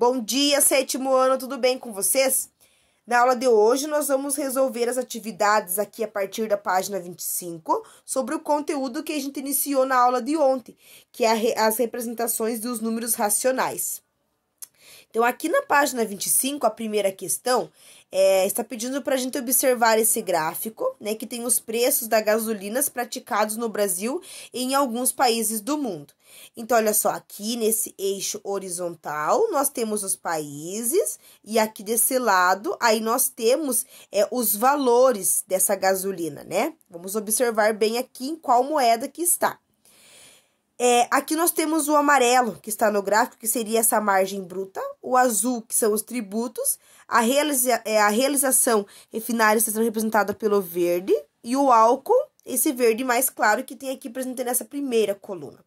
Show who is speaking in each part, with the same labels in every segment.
Speaker 1: Bom dia, sétimo ano, tudo bem com vocês? Na aula de hoje, nós vamos resolver as atividades aqui a partir da página 25 sobre o conteúdo que a gente iniciou na aula de ontem, que é as representações dos números racionais. Então, aqui na página 25, a primeira questão é, está pedindo para a gente observar esse gráfico, né, que tem os preços das gasolinas praticados no Brasil e em alguns países do mundo. Então, olha só, aqui nesse eixo horizontal, nós temos os países, e aqui desse lado, aí nós temos é, os valores dessa gasolina, né? Vamos observar bem aqui em qual moeda que está. É, aqui nós temos o amarelo que está no gráfico, que seria essa margem bruta, o azul, que são os tributos, a, realiza é, a realização refinada está sendo representada pelo verde, e o álcool, esse verde mais claro que tem aqui presente nessa primeira coluna.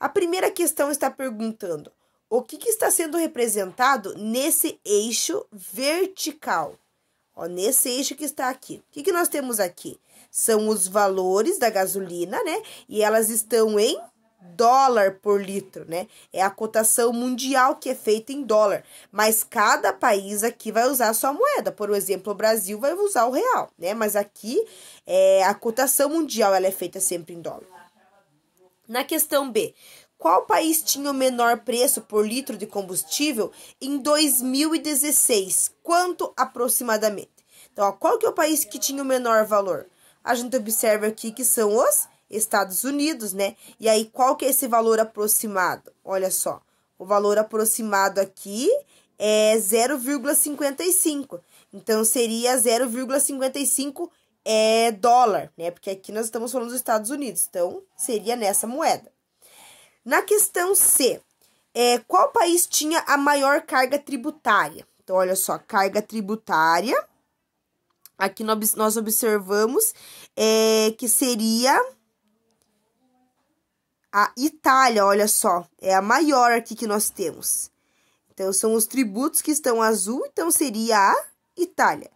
Speaker 1: A primeira questão está perguntando o que, que está sendo representado nesse eixo vertical. Ó, nesse eixo que está aqui. O que, que nós temos aqui? São os valores da gasolina, né? E elas estão em dólar por litro, né? É a cotação mundial que é feita em dólar, mas cada país aqui vai usar a sua moeda. Por exemplo, o Brasil vai usar o real, né? Mas aqui é, a cotação mundial ela é feita sempre em dólar. Na questão B, qual país tinha o menor preço por litro de combustível em 2016? Quanto aproximadamente? Então, ó, qual que é o país que tinha o menor valor? A gente observa aqui que são os Estados Unidos, né? E aí, qual que é esse valor aproximado? Olha só, o valor aproximado aqui é 0,55. Então, seria 0,55 é, dólar, né? Porque aqui nós estamos falando dos Estados Unidos. Então, seria nessa moeda. Na questão C, é, qual país tinha a maior carga tributária? Então, olha só, carga tributária. Aqui nós observamos é, que seria a Itália, olha só, é a maior aqui que nós temos. Então, são os tributos que estão azul, então seria a Itália.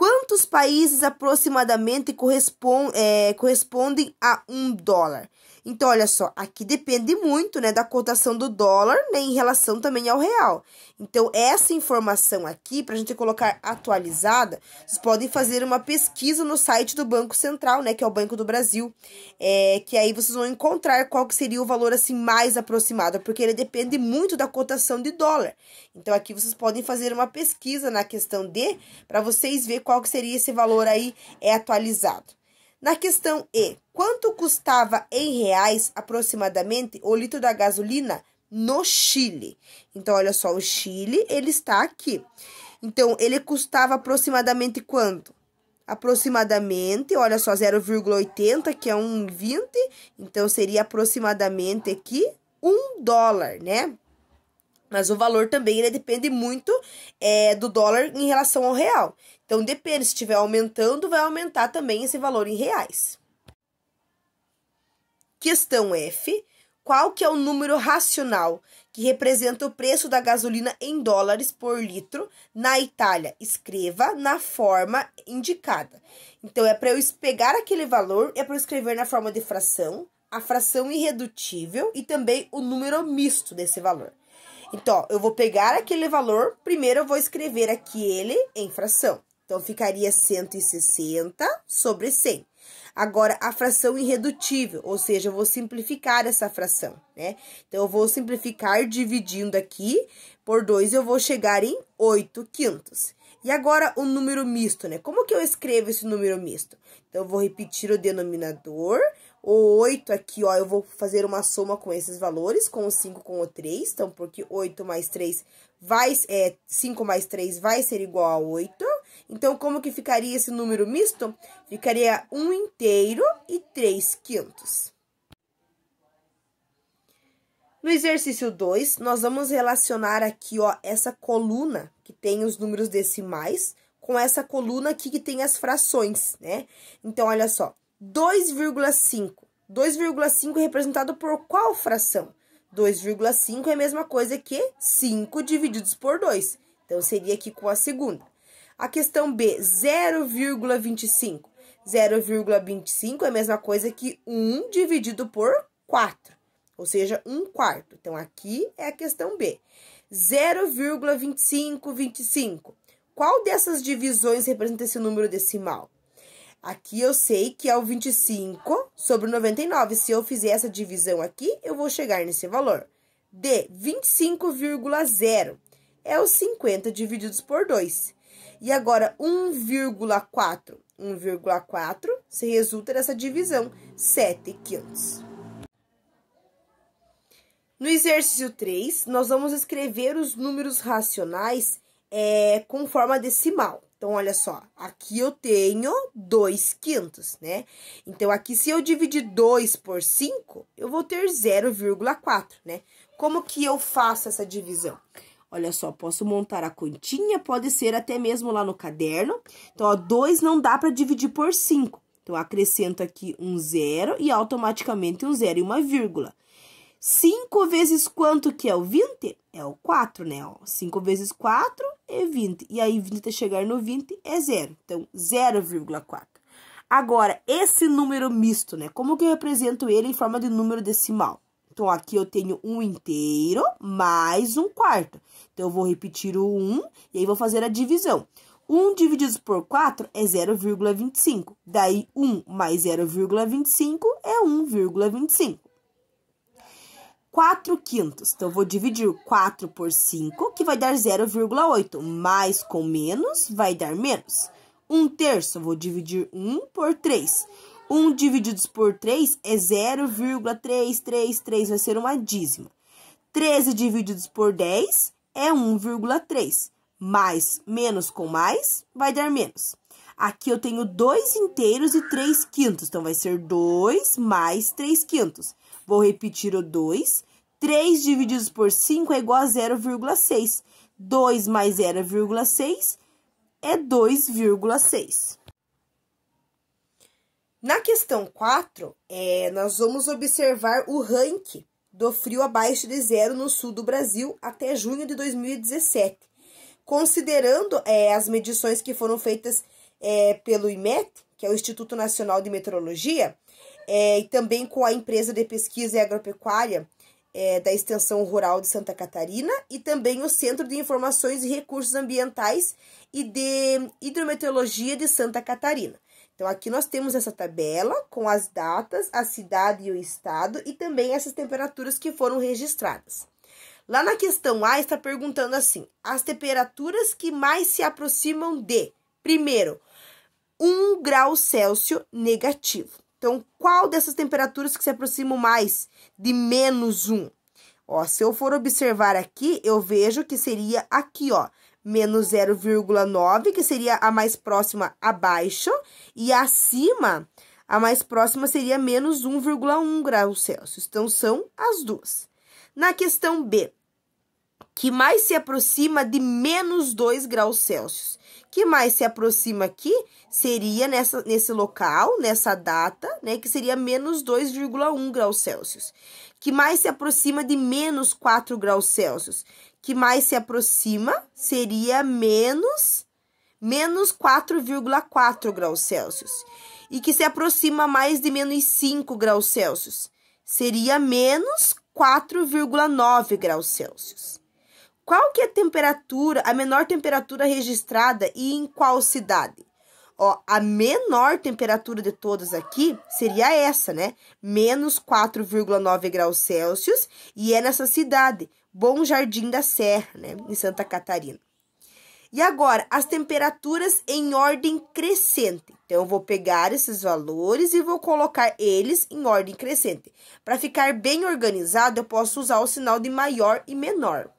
Speaker 1: Quantos países aproximadamente correspondem, é, correspondem a um dólar? Então, olha só, aqui depende muito né, da cotação do dólar né, em relação também ao real. Então, essa informação aqui, para a gente colocar atualizada, vocês podem fazer uma pesquisa no site do Banco Central, né, que é o Banco do Brasil, é, que aí vocês vão encontrar qual que seria o valor assim mais aproximado, porque ele depende muito da cotação de dólar. Então, aqui vocês podem fazer uma pesquisa na questão D para vocês verem qual que seria esse valor aí é atualizado. Na questão E, quanto custava em reais aproximadamente o litro da gasolina no Chile? Então, olha só, o Chile, ele está aqui. Então, ele custava aproximadamente quanto? Aproximadamente, olha só, 0,80, que é 1,20, então seria aproximadamente aqui 1 dólar, né? Mas o valor também depende muito é, do dólar em relação ao real. Então depende, se estiver aumentando, vai aumentar também esse valor em reais. Questão F. Qual que é o número racional que representa o preço da gasolina em dólares por litro na Itália? Escreva na forma indicada. Então, é para eu pegar aquele valor, é para eu escrever na forma de fração, a fração irredutível e também o número misto desse valor. Então, eu vou pegar aquele valor, primeiro eu vou escrever aqui ele em fração. Então, ficaria 160 sobre 100. Agora, a fração irredutível, ou seja, eu vou simplificar essa fração, né? Então, eu vou simplificar dividindo aqui por 2, eu vou chegar em 8 quintos. E agora, o número misto, né? Como que eu escrevo esse número misto? Então, eu vou repetir o denominador o 8 aqui, ó, eu vou fazer uma soma com esses valores, com o 5, com o 3. Então, porque 8 mais 3 vai... É, 5 mais 3 vai ser igual a 8. Então, como que ficaria esse número misto? Ficaria 1 inteiro e 3 quintos. No exercício 2, nós vamos relacionar aqui, ó, essa coluna que tem os números decimais com essa coluna aqui que tem as frações, né? Então, olha só, 2,5. 2,5 é representado por qual fração? 2,5 é a mesma coisa que 5 divididos por 2. Então, seria aqui com a segunda. A questão B, 0,25. 0,25 é a mesma coisa que 1 dividido por 4, ou seja, 1 quarto. Então, aqui é a questão B. 0,25 25. Qual dessas divisões representa esse número decimal? Aqui eu sei que é o 25 sobre 99. Se eu fizer essa divisão aqui, eu vou chegar nesse valor. D, 25,0 é o 50 divididos por 2. E agora, 1,4. 1,4 se resulta dessa divisão, 7 quilos. No exercício 3, nós vamos escrever os números racionais é, com forma decimal. Então, olha só, aqui eu tenho 2 quintos, né? Então, aqui se eu dividir 2 por 5, eu vou ter 0,4, né? Como que eu faço essa divisão? Olha só, posso montar a continha, pode ser até mesmo lá no caderno. Então, ó, 2 não dá para dividir por 5. Então, acrescento aqui um zero e automaticamente um zero e uma vírgula. 5 vezes quanto que é o 20? É o 4, né? 5 vezes 4 é 20. E aí, 20 até chegar no 20 é zero. Então, 0. Então, 0,4. Agora, esse número misto, né? Como que eu represento ele em forma de número decimal? Então, aqui eu tenho um inteiro mais um quarto. Então, eu vou repetir o 1 e aí vou fazer a divisão. 1 dividido por 4 é 0,25. Daí, 1 mais 0,25 é 1,25. 4 quintos. Então, vou dividir 4 por 5, que vai dar 0,8. Mais com menos, vai dar menos. 1 terço, vou dividir 1 por 3. 1 dividido por 3 é 0,333, vai ser uma dízima. 13 divididos por 10 é 1,3. Mais, menos com mais, vai dar menos. Aqui eu tenho 2 inteiros e 3 quintos, então vai ser 2 mais 3 quintos. Vou repetir o 2. 3 divididos por 5 é igual a 0,6. 2 mais 0,6 é 2,6. Na questão 4, é, nós vamos observar o ranking do frio abaixo de zero no sul do Brasil até junho de 2017. Considerando é, as medições que foram feitas é, pelo IMET, que é o Instituto Nacional de Meteorologia, é, e também com a empresa de pesquisa e agropecuária é, da Extensão Rural de Santa Catarina e também o Centro de Informações e Recursos Ambientais e de Hidrometeorologia de Santa Catarina. Então, aqui nós temos essa tabela com as datas, a cidade e o estado e também essas temperaturas que foram registradas. Lá na questão A está perguntando assim: as temperaturas que mais se aproximam de, primeiro, 1 grau Celsius negativo. Então, qual dessas temperaturas que se aproximam mais de menos 1? Ó, se eu for observar aqui, eu vejo que seria aqui, ó, menos 0,9, que seria a mais próxima abaixo, e acima, a mais próxima seria menos 1,1 graus Celsius. Então, são as duas. Na questão B, que mais se aproxima de menos 2 graus Celsius. Que mais se aproxima aqui seria nessa, nesse local, nessa data, né? Que seria menos 2,1 graus Celsius. Que mais se aproxima de menos 4 graus Celsius. Que mais se aproxima seria menos, menos 4,4 graus Celsius. E que se aproxima mais de menos 5 graus Celsius. Seria menos 4,9 graus Celsius. Qual que é a temperatura, a menor temperatura registrada e em qual cidade? Ó, a menor temperatura de todas aqui seria essa, né? Menos 4,9 graus Celsius e é nessa cidade, Bom Jardim da Serra, né? Em Santa Catarina. E agora, as temperaturas em ordem crescente. Então, eu vou pegar esses valores e vou colocar eles em ordem crescente. Para ficar bem organizado, eu posso usar o sinal de maior e menor.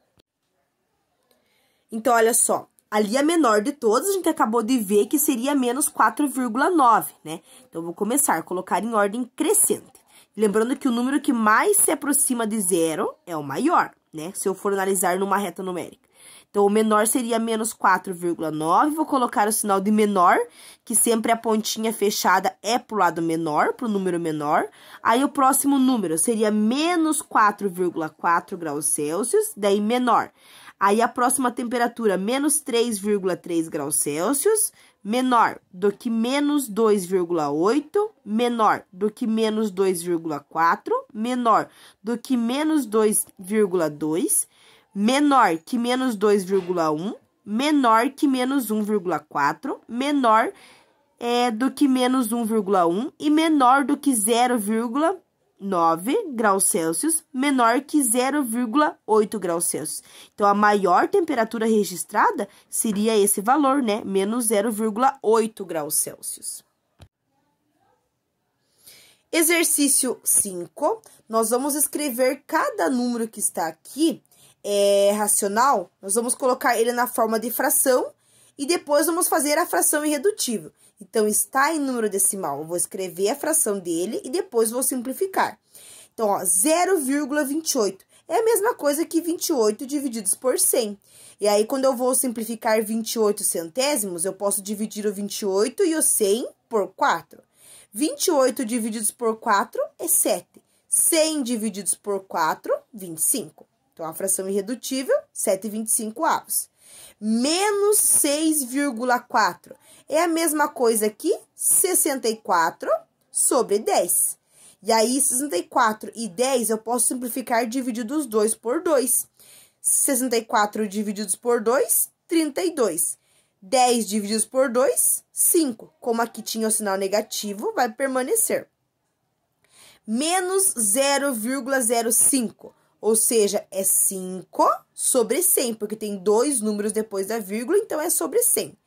Speaker 1: Então, olha só, ali a é menor de todas a gente acabou de ver que seria menos 4,9, né? Então, vou começar a colocar em ordem crescente. Lembrando que o número que mais se aproxima de zero é o maior, né? Se eu for analisar numa reta numérica. Então, o menor seria menos 4,9. Vou colocar o sinal de menor, que sempre a pontinha fechada é pro lado menor, pro número menor. Aí, o próximo número seria menos 4,4 graus Celsius, daí menor. Aí a próxima temperatura, menos 3,3 graus Celsius, menor do que menos 2,8, menor do que menos 2,4, menor do que menos 2,2, menor que menos 2,1, menor que menos 1,4, menor é, do que menos 1,1 e menor do que 0,1. 9 graus Celsius menor que 0,8 graus Celsius. Então, a maior temperatura registrada seria esse valor, né? Menos 0,8 graus Celsius. Exercício 5, nós vamos escrever cada número que está aqui é, racional, nós vamos colocar ele na forma de fração e depois vamos fazer a fração irredutível. Então, está em número decimal, eu vou escrever a fração dele e depois vou simplificar. Então, 0,28 é a mesma coisa que 28 divididos por 100. E aí, quando eu vou simplificar 28 centésimos, eu posso dividir o 28 e o 100 por 4. 28 divididos por 4 é 7. 100 divididos por 4, 25. Então, a fração irredutível, 7,25 avos menos 6,4. É a mesma coisa que 64 sobre 10. E aí, 64 e 10 eu posso simplificar dividindo os dois por 2. 64 divididos por 2, 32. 10 divididos por 2, 5. Como aqui tinha o sinal negativo, vai permanecer. Menos 0,05. Ou seja, é 5 sobre 100, porque tem dois números depois da vírgula, então é sobre 100.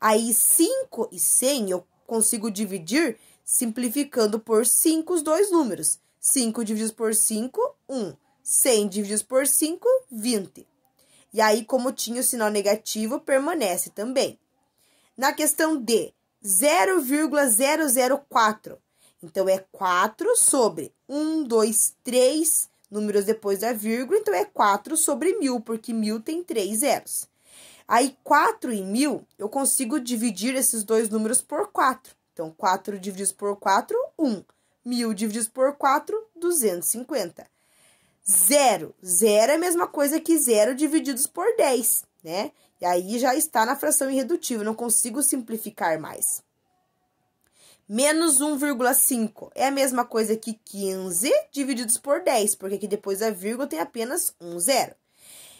Speaker 1: Aí, 5 e 100 eu consigo dividir simplificando por 5 os dois números. 5 dividido por 5, 1. 100 dividido por 5, 20. E aí, como tinha o sinal negativo, permanece também. Na questão D, 0,004. Então, é 4 sobre 1, 2, 3, números depois da vírgula, então é 4 sobre 1.000, porque 1.000 tem três zeros. Aí, 4 e 1.000, eu consigo dividir esses dois números por 4. Então, 4 divididos por 4, 1. Mil divididos por 4, 250. Zero. Zero é a mesma coisa que zero divididos por 10, né? E aí já está na fração irredutível, não consigo simplificar mais menos 1,5. É a mesma coisa que 15 divididos por 10, porque aqui depois da vírgula tem apenas um zero.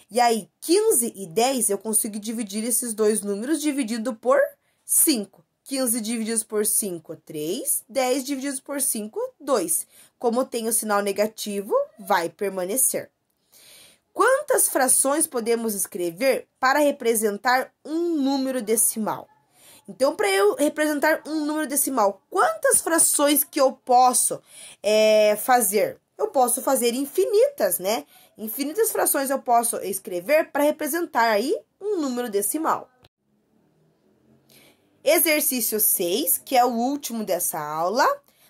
Speaker 1: E aí, 15 e 10, eu consigo dividir esses dois números dividido por 5. 15 divididos por 5, 3. 10 divididos por 5, 2. Como tem o sinal negativo, vai permanecer. Quantas frações podemos escrever para representar um número decimal? Então, para eu representar um número decimal, quantas frações que eu posso é, fazer? Eu posso fazer infinitas, né? Infinitas frações eu posso escrever para representar aí um número decimal. Exercício 6, que é o último dessa aula.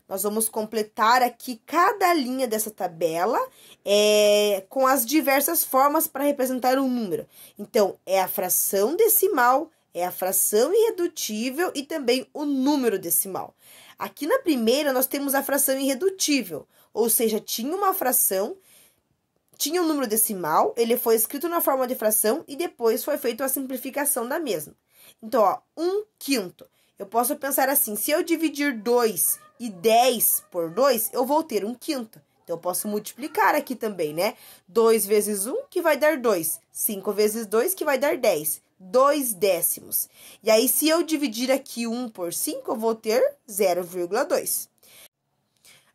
Speaker 1: Nós vamos completar aqui cada linha dessa tabela é, com as diversas formas para representar um número. Então, é a fração decimal, é a fração irredutível e também o número decimal. Aqui na primeira, nós temos a fração irredutível, ou seja, tinha uma fração, tinha um número decimal, ele foi escrito na forma de fração e depois foi feita a simplificação da mesma. Então, ó, 1 quinto. Eu posso pensar assim, se eu dividir 2 e 10 por 2, eu vou ter 1 quinto. Então, eu posso multiplicar aqui também, né? 2 vezes 1, que vai dar 2. 5 vezes 2, que vai dar 10. 2 décimos. E aí, se eu dividir aqui 1 por 5, eu vou ter 0,2.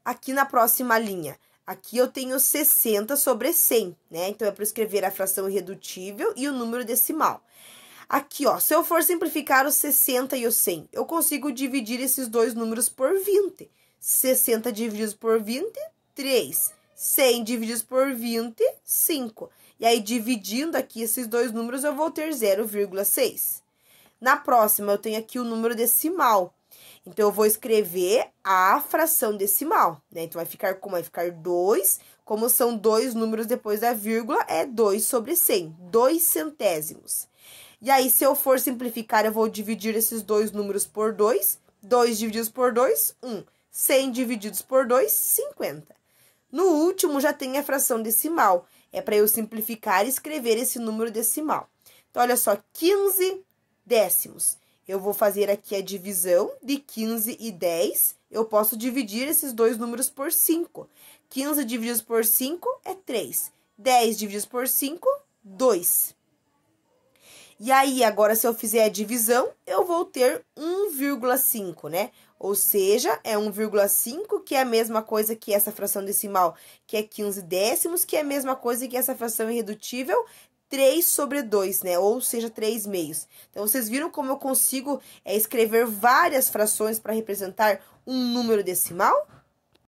Speaker 1: Aqui na próxima linha, aqui eu tenho 60 sobre 100, né? Então, é para escrever a fração irredutível e o número decimal. Aqui, ó, se eu for simplificar os 60 e o 100, eu consigo dividir esses dois números por 20. 60 dividido por 20, 3. 100 dividido por 20, 5. E aí, dividindo aqui esses dois números, eu vou ter 0,6. Na próxima, eu tenho aqui o número decimal. Então, eu vou escrever a fração decimal, né? Então, vai ficar como? Vai ficar 2. Como são dois números depois da vírgula, é 2 sobre 100. 2 centésimos. E aí, se eu for simplificar, eu vou dividir esses dois números por 2. 2 divididos por 2, 1. Um. 100 divididos por 2, 50. No último, já tem a fração decimal. É para eu simplificar e escrever esse número decimal. Então, olha só, 15 décimos. Eu vou fazer aqui a divisão de 15 e 10. Eu posso dividir esses dois números por 5. 15 dividido por 5 é 3. 10 dividido por 5, 2. E aí, agora, se eu fizer a divisão, eu vou ter 1,5, né? Ou seja, é 1,5, que é a mesma coisa que essa fração decimal, que é 15 décimos, que é a mesma coisa que essa fração irredutível, 3 sobre 2, né? Ou seja, 3 meios. Então, vocês viram como eu consigo é, escrever várias frações para representar um número decimal?